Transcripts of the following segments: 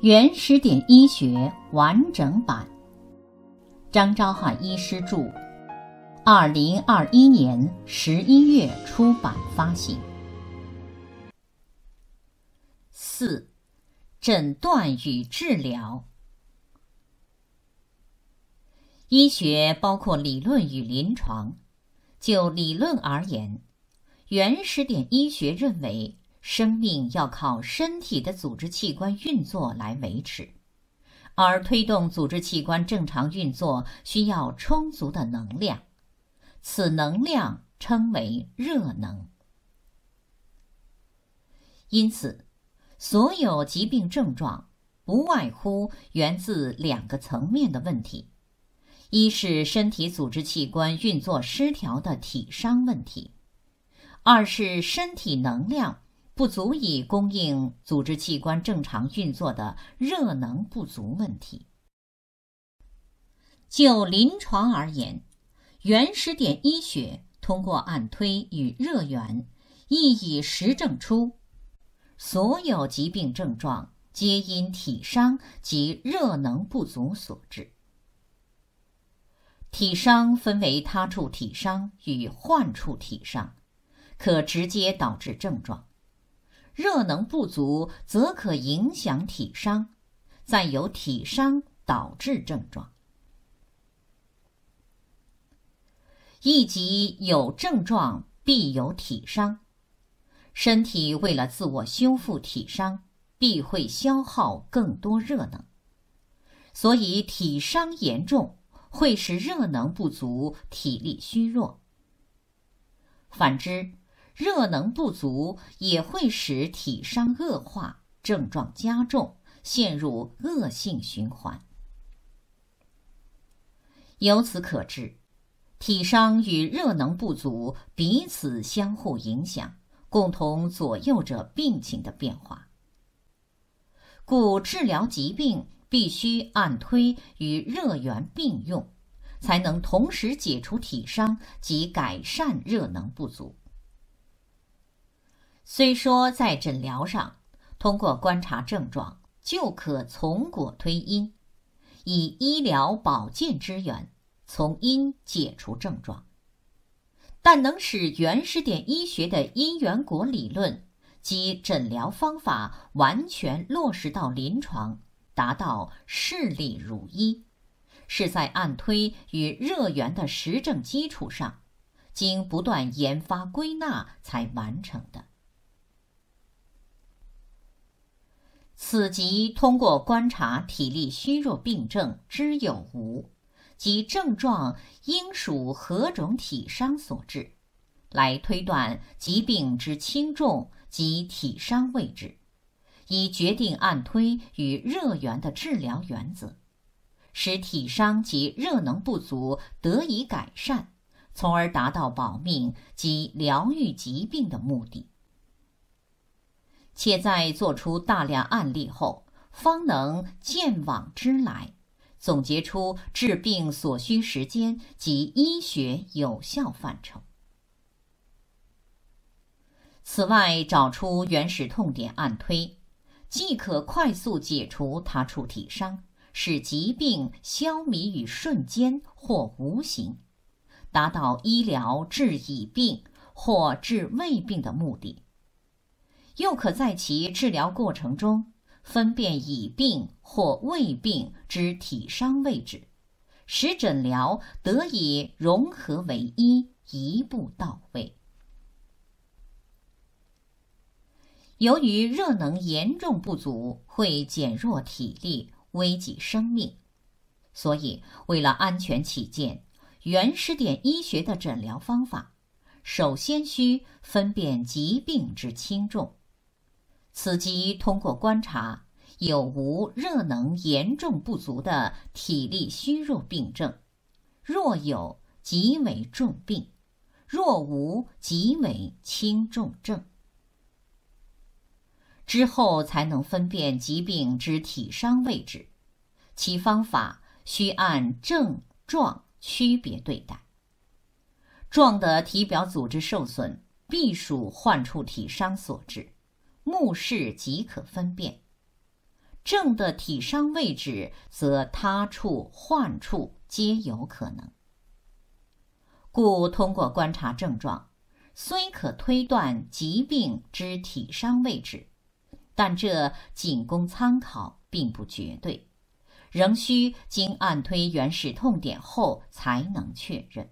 《原始点医学》完整版，张昭汉医师著，二零二一年十一月出版发行。四、诊断与治疗。医学包括理论与临床。就理论而言，《原始点医学》认为。生命要靠身体的组织器官运作来维持，而推动组织器官正常运作需要充足的能量，此能量称为热能。因此，所有疾病症状不外乎源自两个层面的问题：一是身体组织器官运作失调的体伤问题；二是身体能量。不足以供应组织器官正常运作的热能不足问题。就临床而言，原始点医学通过按推与热源，亦已实证出，所有疾病症状皆因体伤及热能不足所致。体伤分为他处体伤与患处体伤，可直接导致症状。热能不足，则可影响体伤，再由体伤导致症状。亦即有症状必有体伤，身体为了自我修复体伤，必会消耗更多热能，所以体伤严重会使热能不足，体力虚弱。反之。热能不足也会使体伤恶化，症状加重，陷入恶性循环。由此可知，体伤与热能不足彼此相互影响，共同左右着病情的变化。故治疗疾病必须按推与热源并用，才能同时解除体伤及改善热能不足。虽说在诊疗上，通过观察症状就可从果推因，以医疗保健之源从因解除症状，但能使原始点医学的因缘果理论及诊疗方法完全落实到临床，达到事例如一，是在按推与热源的实证基础上，经不断研发归纳才完成的。此即通过观察体力虚弱病症之有无，及症状应属何种体伤所致，来推断疾病之轻重及体伤位置，以决定按推与热源的治疗原则，使体伤及热能不足得以改善，从而达到保命及疗愈疾病的目的。且在做出大量案例后，方能见往知来，总结出治病所需时间及医学有效范畴。此外，找出原始痛点按推，即可快速解除他处体伤，使疾病消弭于瞬间或无形，达到医疗治已病或治未病的目的。又可在其治疗过程中分辨乙病或胃病之体伤位置，使诊疗得以融合为一，一步到位。由于热能严重不足，会减弱体力，危及生命，所以为了安全起见，原始点医学的诊疗方法首先需分辨疾病之轻重。此即通过观察有无热能严重不足的体力虚弱病症，若有即为重病，若无即为轻重症。之后才能分辨疾病之体伤位置，其方法需按症状区别对待。状的体表组织受损，必属患处体伤所致。目视即可分辨，正的体伤位置，则他处患处皆有可能。故通过观察症状，虽可推断疾病之体伤位置，但这仅供参考，并不绝对，仍需经按推原始痛点后才能确认。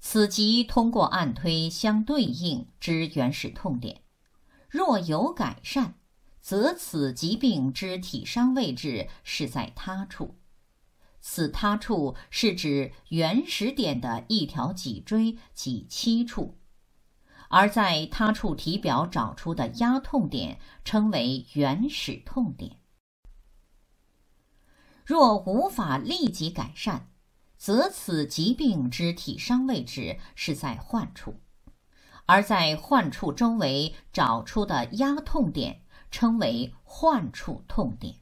此即通过按推相对应之原始痛点，若有改善，则此疾病之体伤位置是在他处。此他处是指原始点的一条脊椎脊七处，而在他处体表找出的压痛点称为原始痛点。若无法立即改善。则此疾病之体伤位置是在患处，而在患处周围找出的压痛点称为患处痛点。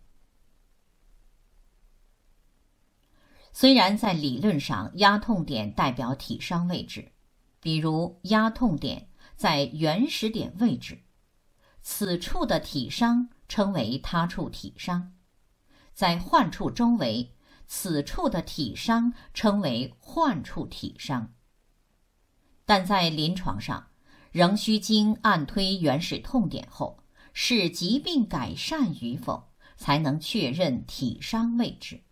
虽然在理论上压痛点代表体伤位置，比如压痛点在原始点位置，此处的体伤称为他处体伤，在患处周围。此处的体伤称为患处体伤，但在临床上仍需经按推原始痛点后，视疾病改善与否，才能确认体伤位置。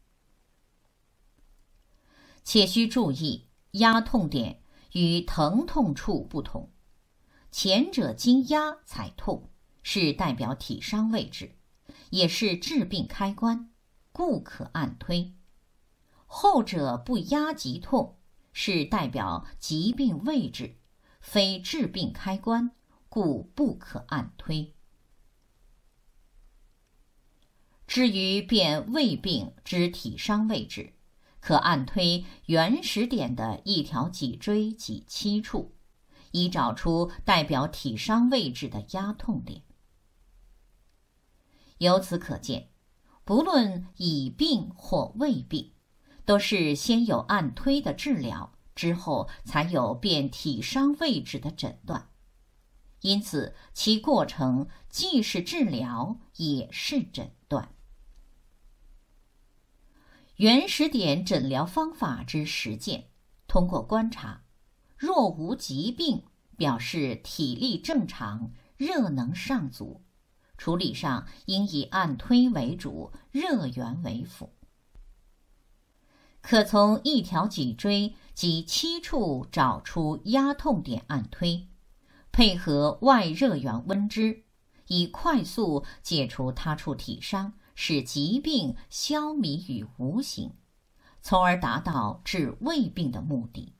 且需注意，压痛点与疼痛处不同，前者经压才痛，是代表体伤位置，也是治病开关，故可按推。后者不压急痛，是代表疾病位置，非治病开关，故不可按推。至于辨胃病之体伤位置，可按推原始点的一条脊椎脊七处，以找出代表体伤位置的压痛点。由此可见，不论已病或未病。都是先有按推的治疗，之后才有辨体伤位置的诊断，因此其过程既是治疗也是诊断。原始点诊疗方法之实践，通过观察，若无疾病，表示体力正常，热能尚足，处理上应以按推为主，热源为辅。可从一条脊椎及七处找出压痛点按推，配合外热源温之，以快速解除他处体伤，使疾病消弭于无形，从而达到治胃病的目的。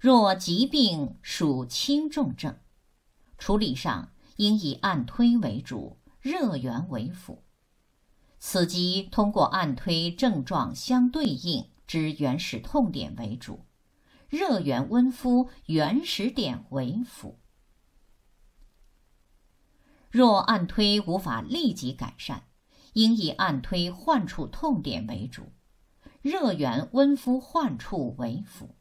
若疾病属轻重症，处理上应以按推为主，热源为辅。此即通过按推症状相对应之原始痛点为主，热源温敷原始点为辅。若按推无法立即改善，应以按推患处痛点为主，热源温敷患处为辅。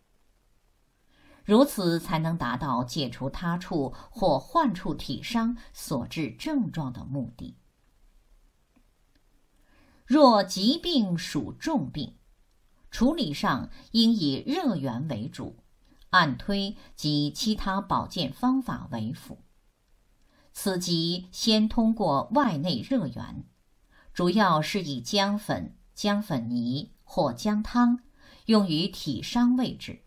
如此才能达到解除他处或患处体伤所致症状的目的。若疾病属重病，处理上应以热源为主，按推及其他保健方法为辅。此即先通过外内热源，主要是以姜粉、姜粉泥或姜汤用于体伤位置，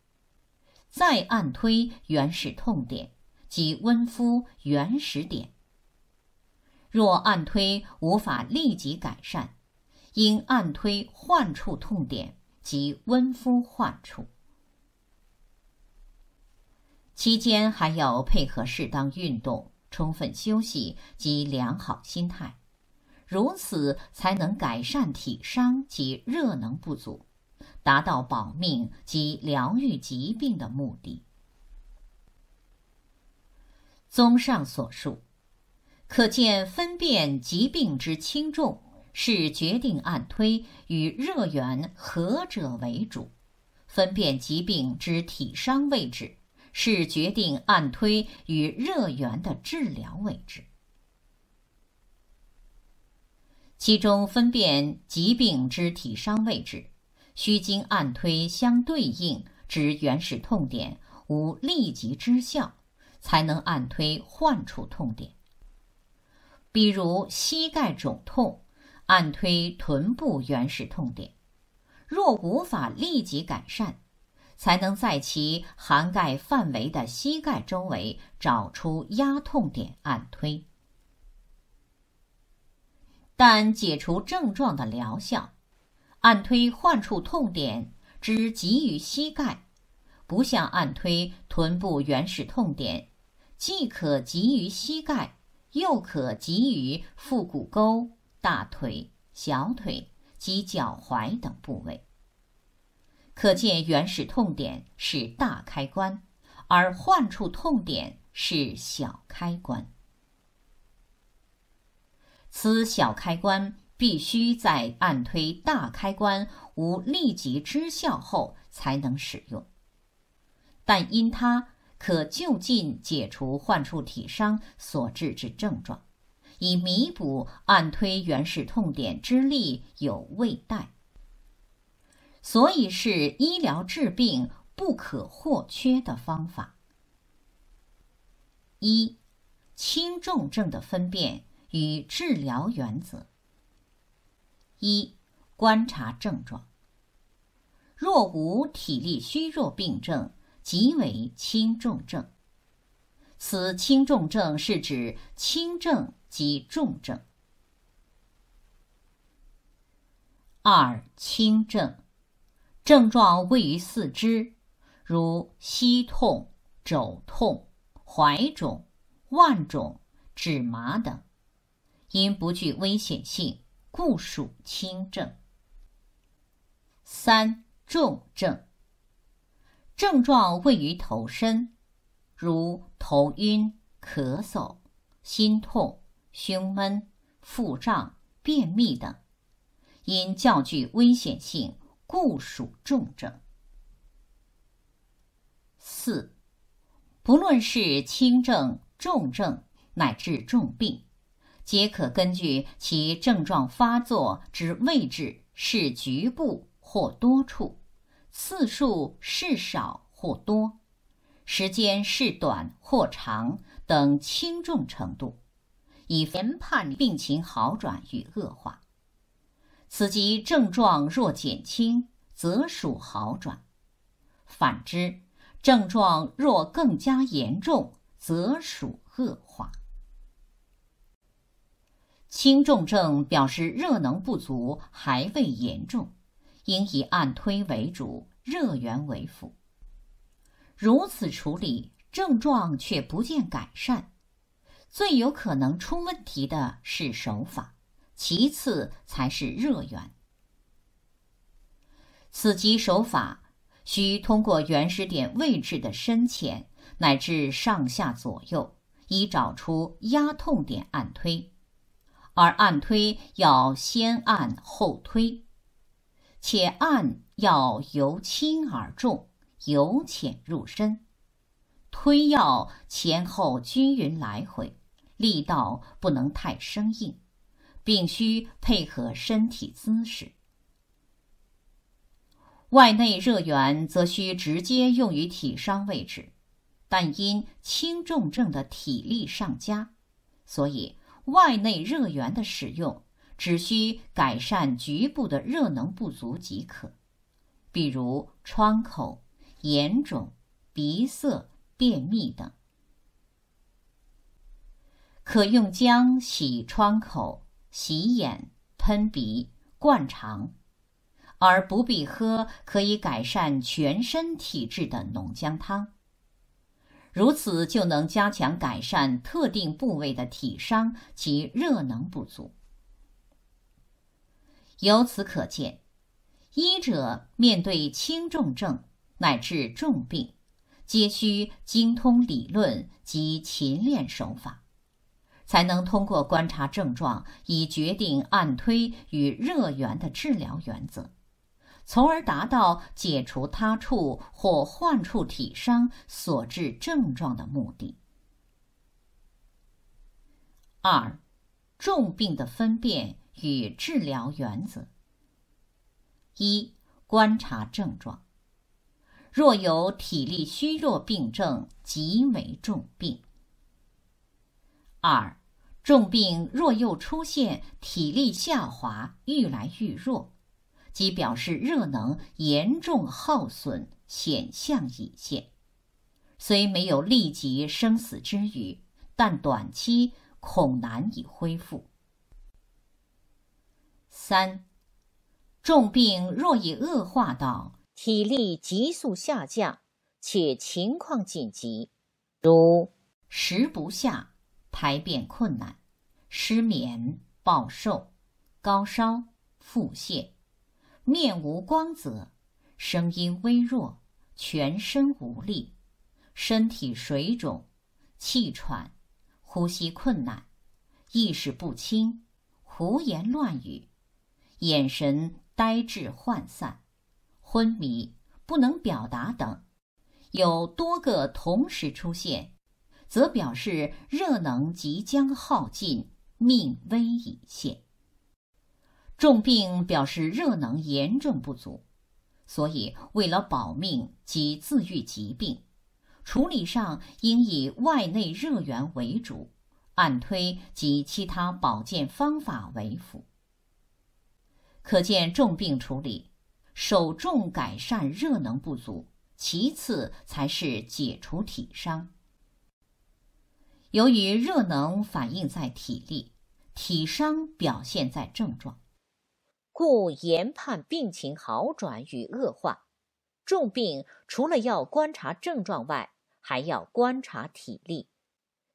再按推原始痛点及温敷原始点。若按推无法立即改善，应按推患处痛点及温敷患处，期间还要配合适当运动、充分休息及良好心态，如此才能改善体伤及热能不足，达到保命及疗愈疾病的目的。综上所述，可见分辨疾病之轻重。是决定按推与热源合者为主，分辨疾病之体伤位置；是决定按推与热源的治疗位置。其中分辨疾病之体伤位置，需经按推相对应之原始痛点无立即之效，才能按推患处痛点。比如膝盖肿痛。按推臀部原始痛点，若无法立即改善，才能在其涵盖范围的膝盖周围找出压痛点按推。但解除症状的疗效，按推患处痛点只急于膝盖，不像按推臀部原始痛点，既可给于膝盖，又可给于腹股沟。大腿、小腿及脚踝等部位，可见原始痛点是大开关，而患处痛点是小开关。此小开关必须在按推大开关无立即知效后才能使用，但因它可就近解除患处体伤所致之症状。以弥补按推原始痛点之力有未殆，所以是医疗治病不可或缺的方法。一、轻重症的分辨与治疗原则。一、观察症状。若无体力虚弱病症，即为轻重症。此轻重症是指轻症。及重症。二轻症，症状位于四肢，如膝痛、肘痛、踝肿、腕肿、指麻等，因不具危险性，故属轻症。三重症，症状位于头身，如头晕、咳嗽、心痛。胸闷、腹胀、便秘等，因较具危险性，故属重症。四，不论是轻症、重症乃至重病，皆可根据其症状发作之位置是局部或多处，次数是少或多，时间是短或长等轻重程度。以研判病情好转与恶化。此即症状若减轻，则属好转；反之，症状若更加严重，则属恶化。轻重症表示热能不足，还未严重，应以按推为主，热源为辅。如此处理，症状却不见改善。最有可能出问题的是手法，其次才是热源。此级手法需通过原始点位置的深浅乃至上下左右，以找出压痛点按推，而按推要先按后推，且按要由轻而重，由浅入深，推要前后均匀来回。力道不能太生硬，并需配合身体姿势。外内热源则需直接用于体伤位置，但因轻重症的体力上佳，所以外内热源的使用只需改善局部的热能不足即可，比如疮口、眼肿、鼻塞、便秘等。可用姜洗疮口、洗眼、喷鼻、灌肠，而不必喝可以改善全身体质的浓姜汤。如此就能加强改善特定部位的体伤及热能不足。由此可见，医者面对轻重症乃至重病，皆需精通理论及勤练手法。才能通过观察症状，以决定按推与热源的治疗原则，从而达到解除他处或患处体伤所致症状的目的。二、重病的分辨与治疗原则。一、观察症状，若有体力虚弱病症，即为重病。二。重病若又出现体力下滑、愈来愈弱，即表示热能严重耗损，显象已现。虽没有立即生死之虞，但短期恐难以恢复。三，重病若已恶化到体力急速下降，且情况紧急，如食不下。排便困难、失眠、暴瘦、高烧、腹泻、面无光泽、声音微弱、全身无力、身体水肿、气喘、呼吸困难、意识不清、胡言乱语、眼神呆滞涣散、昏迷、不能表达等，有多个同时出现。则表示热能即将耗尽，命危已现。重病表示热能严重不足，所以为了保命及自愈疾病，处理上应以外内热源为主，按推及其他保健方法为辅。可见重病处理，首重改善热能不足，其次才是解除体伤。由于热能反映在体力，体伤表现在症状，故研判病情好转与恶化。重病除了要观察症状外，还要观察体力。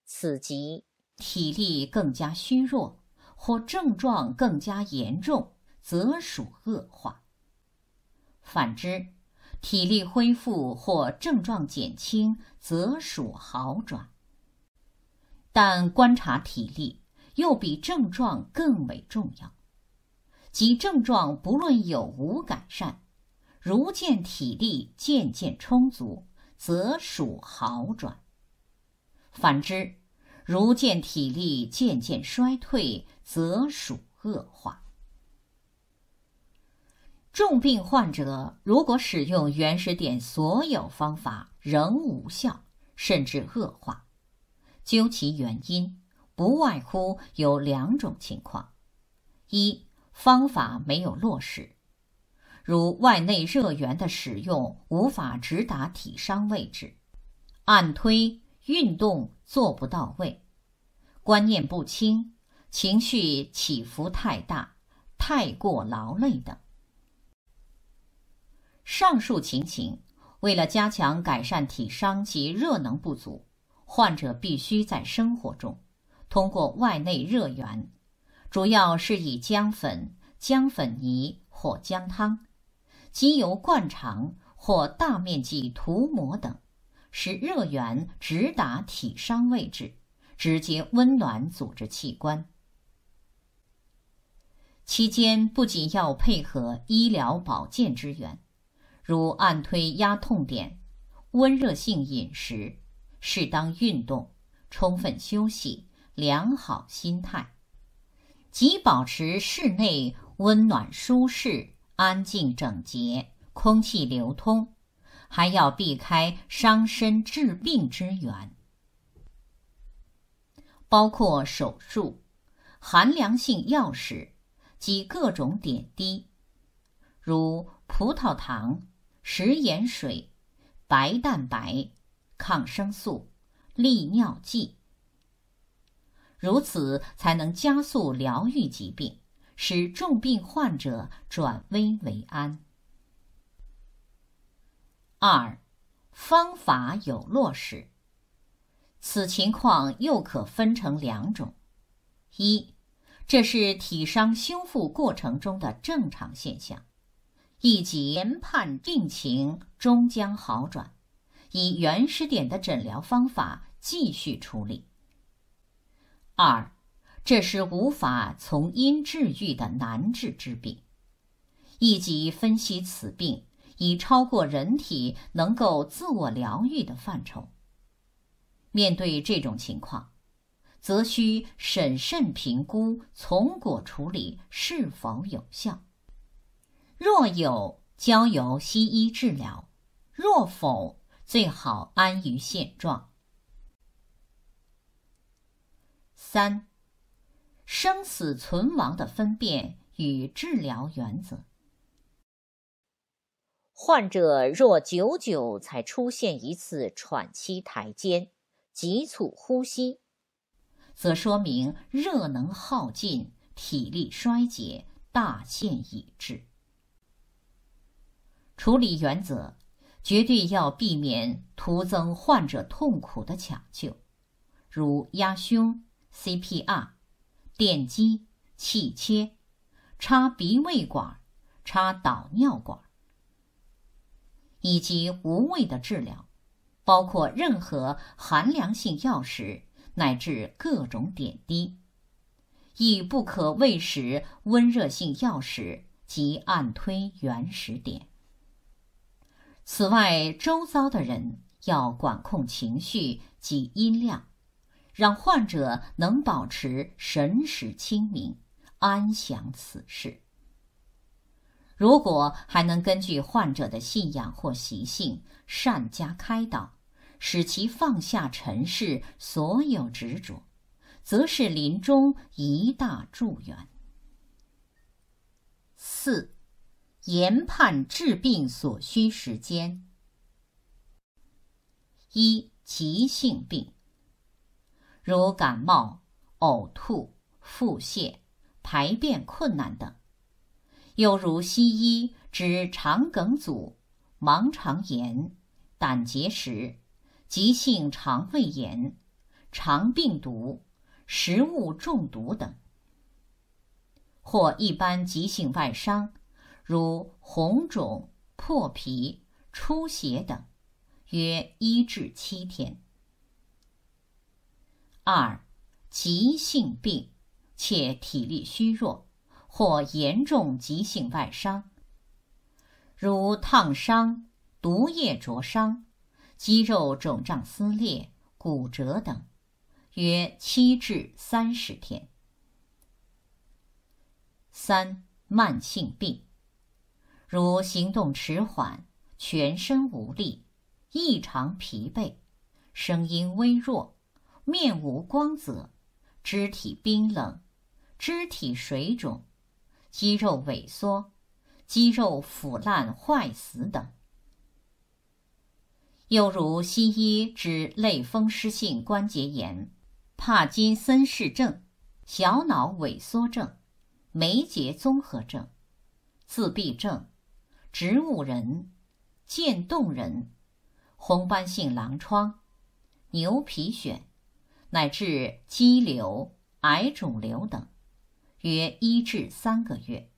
此即体力更加虚弱，或症状更加严重，则属恶化；反之，体力恢复或症状减轻，则属好转。但观察体力又比症状更为重要，即症状不论有无改善，如见体力渐渐充足，则属好转；反之，如见体力渐渐衰退，则属恶化。重病患者如果使用原始点所有方法仍无效，甚至恶化。究其原因，不外乎有两种情况：一、方法没有落实，如外内热源的使用无法直达体伤位置，按推运动做不到位，观念不清，情绪起伏太大，太过劳累等。上述情形，为了加强改善体伤及热能不足。患者必须在生活中通过外内热源，主要是以姜粉、姜粉泥或姜汤、经由灌肠或大面积涂抹等，使热源直达体伤位置，直接温暖组织器官。期间不仅要配合医疗保健之源，如按推压痛点、温热性饮食。适当运动，充分休息，良好心态；即保持室内温暖、舒适、安静、整洁，空气流通，还要避开伤身治病之源，包括手术、寒凉性药食及各种点滴，如葡萄糖、食盐水、白蛋白。抗生素、利尿剂，如此才能加速疗愈疾病，使重病患者转危为安。二，方法有落实，此情况又可分成两种：一，这是体伤修复过程中的正常现象，以及研判病情终将好转。以原始点的诊疗方法继续处理。二，这是无法从因治愈的难治之病，以及分析此病已超过人体能够自我疗愈的范畴。面对这种情况，则需审慎评估从果处理是否有效。若有，交由西医治疗；若否，最好安于现状。三、生死存亡的分辨与治疗原则。患者若久久才出现一次喘息抬肩、急促呼吸，则说明热能耗尽、体力衰竭、大限已至。处理原则。绝对要避免徒增患者痛苦的抢救，如压胸、CPR、电击、气切、插鼻胃管、插导尿管，以及无谓的治疗，包括任何寒凉性药食乃至各种点滴，亦不可喂食温热性药食及按推原始点。此外，周遭的人要管控情绪及音量，让患者能保持神识清明，安享此事。如果还能根据患者的信仰或习性善加开导，使其放下尘世所有执着，则是临终一大助缘。四。研判治病所需时间。一、急性病，如感冒、呕吐、腹泻、排便困难等；又如西医之肠梗阻、盲肠炎、胆结石、急性肠胃炎、肠病毒、食物中毒等，或一般急性外伤。如红肿、破皮、出血等，约一至七天。二、急性病且体力虚弱或严重急性外伤，如烫伤、毒液灼伤、肌肉肿胀撕裂、骨折等，约七至三十天。三、慢性病。如行动迟缓、全身无力、异常疲惫、声音微弱、面无光泽、肢体冰冷、肢体水肿、肌肉萎缩、肌肉腐烂坏死等。又如西医之类风湿性关节炎、帕金森氏症、小脑萎缩症、梅结综合症、自闭症。植物人、渐冻人、红斑性狼疮、牛皮癣，乃至肌瘤、癌肿瘤等，约一至三个月；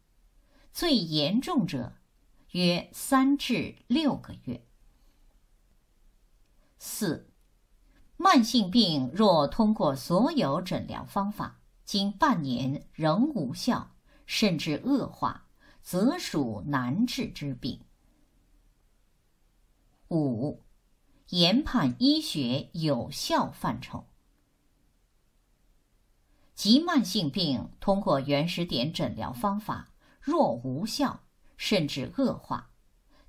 最严重者，约三至六个月。四、慢性病若通过所有诊疗方法，经半年仍无效，甚至恶化。则属难治之病。五、研判医学有效范畴：急慢性病通过原始点诊疗方法若无效，甚至恶化，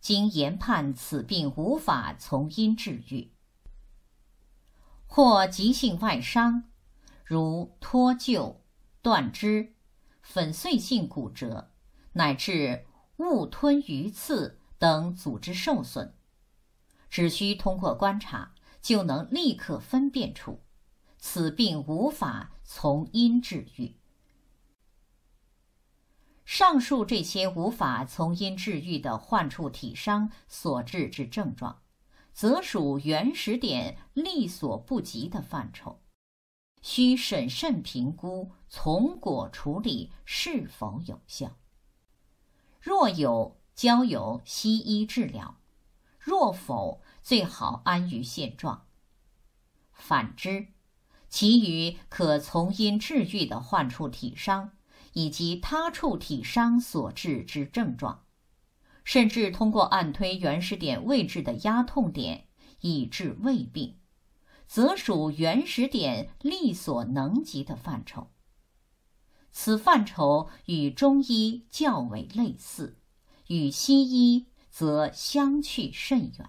经研判此病无法从因治愈；或急性外伤，如脱臼、断肢、粉碎性骨折。乃至误吞鱼刺等组织受损，只需通过观察就能立刻分辨出，此病无法从因治愈。上述这些无法从因治愈的患处体伤所致之症状，则属原始点力所不及的范畴，需审慎评估从果处理是否有效。若有交由西医治疗，若否，最好安于现状。反之，其余可从因治愈的患处体伤，以及他处体伤所致之症状，甚至通过按推原始点位置的压痛点以治胃病，则属原始点力所能及的范畴。此范畴与中医较为类似，与西医则相去甚远。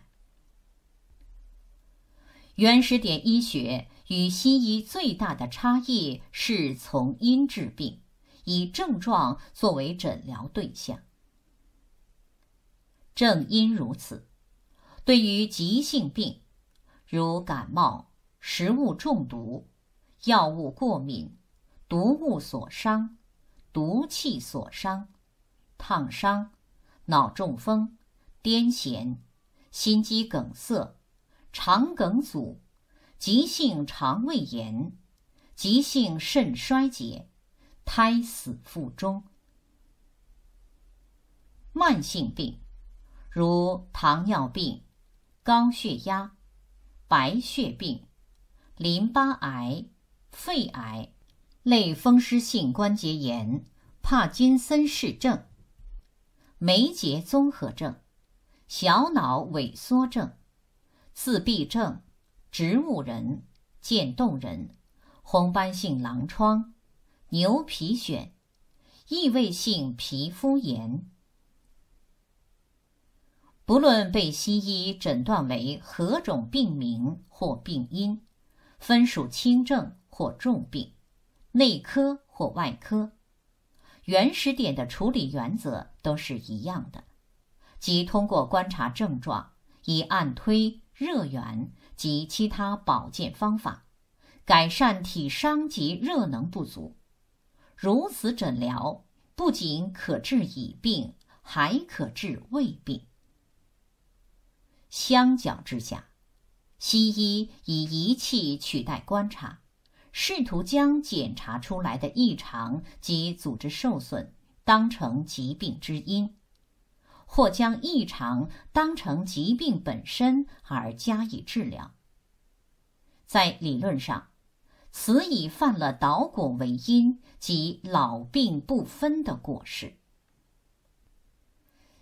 原始点医学与西医最大的差异是从因治病，以症状作为诊疗对象。正因如此，对于急性病，如感冒、食物中毒、药物过敏。毒物所伤，毒气所伤，烫伤，脑中风，癫痫，心肌梗塞，肠梗阻，急性肠胃炎，急性肾衰竭，胎死腹中。慢性病，如糖尿病、高血压、白血病、淋巴癌、肺癌。类风湿性关节炎、帕金森氏症、梅结综合症、小脑萎缩症、自闭症、植物人、渐冻人、红斑性狼疮、牛皮癣、异位性皮肤炎。不论被西医诊断为何种病名或病因，分属轻症或重病。内科或外科，原始点的处理原则都是一样的，即通过观察症状，以按推热源及其他保健方法，改善体伤及热能不足。如此诊疗不仅可治已病，还可治未病。相较之下，西医以仪器取代观察。试图将检查出来的异常及组织受损当成疾病之因，或将异常当成疾病本身而加以治疗。在理论上，此已犯了“导果为因”及“老病不分”的过失。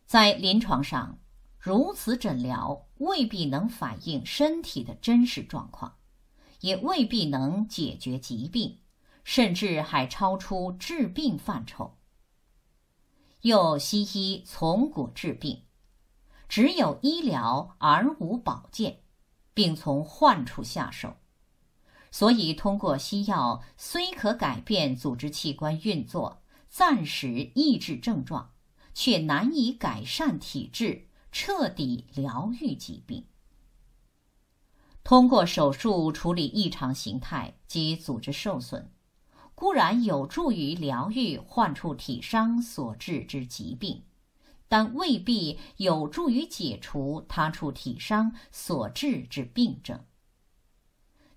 在临床上，如此诊疗未必能反映身体的真实状况。也未必能解决疾病，甚至还超出治病范畴。又，西医从古治病，只有医疗而无保健，并从患处下手，所以通过西药虽可改变组织器官运作，暂时抑制症状，却难以改善体质，彻底疗愈疾病。通过手术处理异常形态及组织受损，固然有助于疗愈患处体伤所致之疾病，但未必有助于解除他处体伤所致之病症。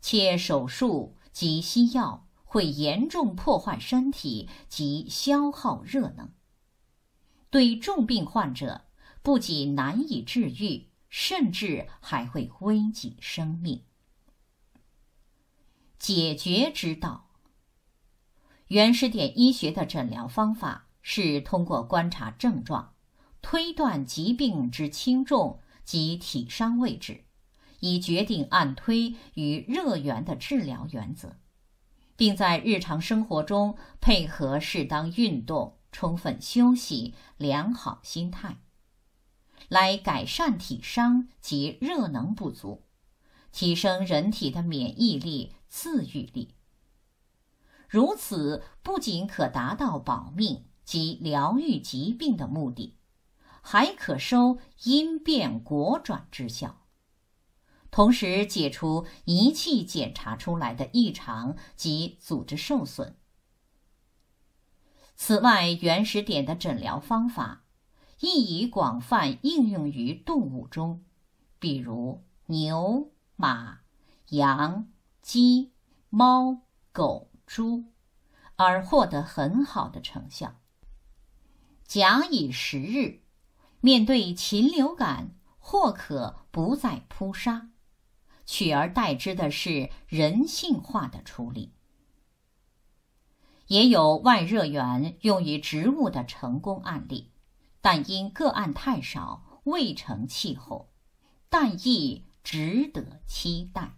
且手术及西药会严重破坏身体及消耗热能，对重病患者不仅难以治愈。甚至还会危及生命。解决之道，原始点医学的诊疗方法是通过观察症状，推断疾病之轻重及体伤位置，以决定按推与热源的治疗原则，并在日常生活中配合适当运动、充分休息、良好心态。来改善体伤及热能不足，提升人体的免疫力、自愈力。如此不仅可达到保命及疗愈疾病的目的，还可收因变果转之效，同时解除仪器检查出来的异常及组织受损。此外，原始点的诊疗方法。亦已广泛应用于动物中，比如牛、马、羊、鸡、猫、狗、猪，而获得很好的成效。假以时日，面对禽流感，或可不再扑杀，取而代之的是人性化的处理。也有外热源用于植物的成功案例。但因个案太少，未成气候，但亦值得期待。